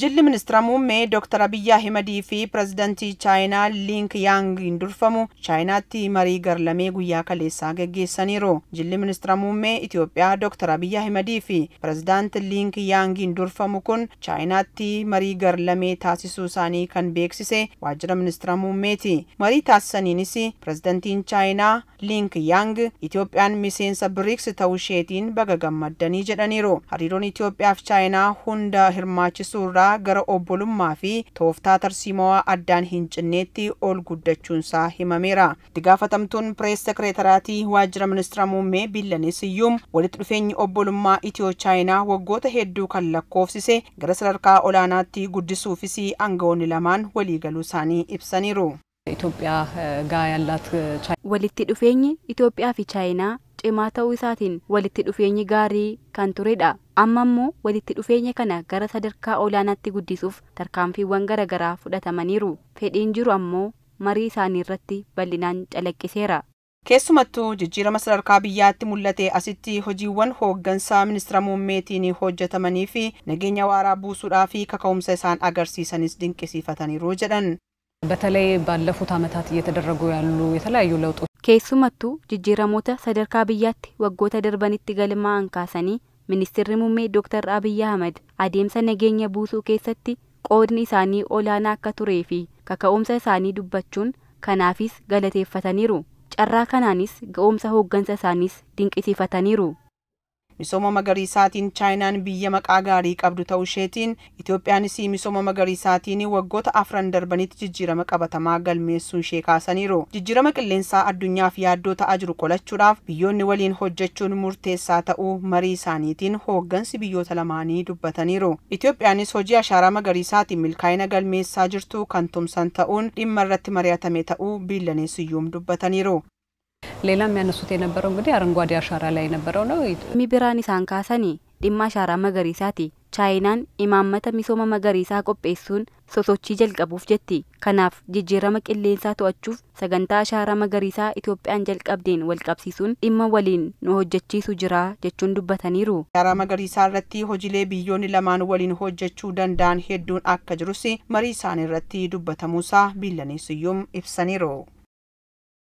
Jilli ministeera muummee Dr. Abiyyi Ahimedii fi pireezidantii Chaayinaa Liink Yaangiin durfamu Chaayinaatti marii garlamee guyyaa kaleessaa geggeessaniiru. Jilli ministeera muummee Itoophiyaa Dr. Abiyyi Ahimedii fi pireezidaanti Liink Yaangiin durfamu kun Chaayinaatti marii garlamee taasisuu isaanii kan beeksise waajjira ministeera muummeeti. Marii taasisaniinis pireezidantiin Chaayinaa Liink Yaang Itoophiyaan miseensa BRICS ta'uu isheetiin baga gammaddanii jedhaniiru. Hariiroon Itoophiyaa fi Chaayinaa hunda hirmaachisuu irraa irraa gara obbolummaa fi tooftaa tarsiimawaa addaan hin cinneetti ol guddachuunsaa himameera. Itti gaafatamtuun pireesi sekireetaraatii waajjira ministeera muummee Billanii Siyyuum walitti dhufeenyi obbolummaa Itiyoo Chaayinaa waggoota hedduu kan lakkoofsise gara sadarkaa olaanaatti guddisuufis aangawoonni lamaan waliigaluu isaanii ibsaniiru. Itoophiyaa gaa ያላት Walitti dhufeenyi Itoophiyaa fi Chaayinaa cimaa ta'uu isaatiin walitti dhufeenyi gaarii kan turedha amma immoo walitti dhufeenya kana gara sadarkaa olaanaatti guddisuuf tarkaanfiiwwan garagaraa fudhatamaniiru fedhiin jiru ammoo marii isaanii irratti bal'inaan calaqqiseera. keessumattuu jijjiirama sadarkaa biyyaatti mul'ate asitti hojiiwwan hooggansa ministira muummeetiin hojjetamanii fi nageenya waaraa buusuudhaa fi kaka'umsa isaan agarsiisanis dinqisiifataniiru jedhan keessumattuu jijjiiramoota sadarkaa biyyaatti waggoota darbanitti galmaa'an kaasanii ministeerri muummee dooktar Abiyyi ahmed adeemsa nageenya buusuu keessatti qoodni isaanii olaanaa akka turee fi kaka'umsa isaanii dubbachuun kanaafis galateeffataniiru. Carraa kanaanis ga'umsa hooggansa isaaniis dinqisiifataniiru. misooma magariisaatiin chaayinaan biyya maqaa gaarii qabdu ta'u isheetiin itoophiyaanis misooma magariisaatiin waggoota afran darbaniitti jijjiirama qabatamaa galmeessuun ishee kaasaniiru jijjiirama qilleensaa addunyaaf yaaddoo ta'a jiru qolachuudhaaf biyyoonni waliin hojjechuun murteessaa ta'uu marii isaaniitiin hooggansi biyyoota lamaanii dubbataniiru itoophiyaanis hojii ashaaraa magariisaatiin milkaa'ina galmeessaa jirtu kan tumsan ta'uun dhimma irratti mari'atame ta'uu biillaneessiyyuum dubbataniiru ሌላ የሚያነሱት የነበረው እንግዲህ አረንጓዴ አሻራ ላይ የነበረው ነው። ሚቢራኒ ሳንካሰኒ ዲማ አሻራ መገሪሳቲ ቻይናን ኢማመተ ሚሶመ መገሪሳ ቆጴሱን ሶሶቺ ጀልቀቡፍ ጀቲ ከናፍ ጅጅረመ ቅሌንሳ ተዋቹፍ ሰገንታ አሻራ መገሪሳ ኢትዮጵያን ጀልቀብዴን ወልቀብሲሱን ዲመ ወሊን ኖ ጅራ ጀቹን ዱበተኒሩ አሻራ መገሪሳ ረቲ ሆጅሌ ቢዮን ለማን ወሊን ሆጀቹ ደንዳን ሄዱን አከጅሩሲ መሪሳን ረቲ ዱበተሙሳ ቢለኔ ስዩም ኢብሰኒሩ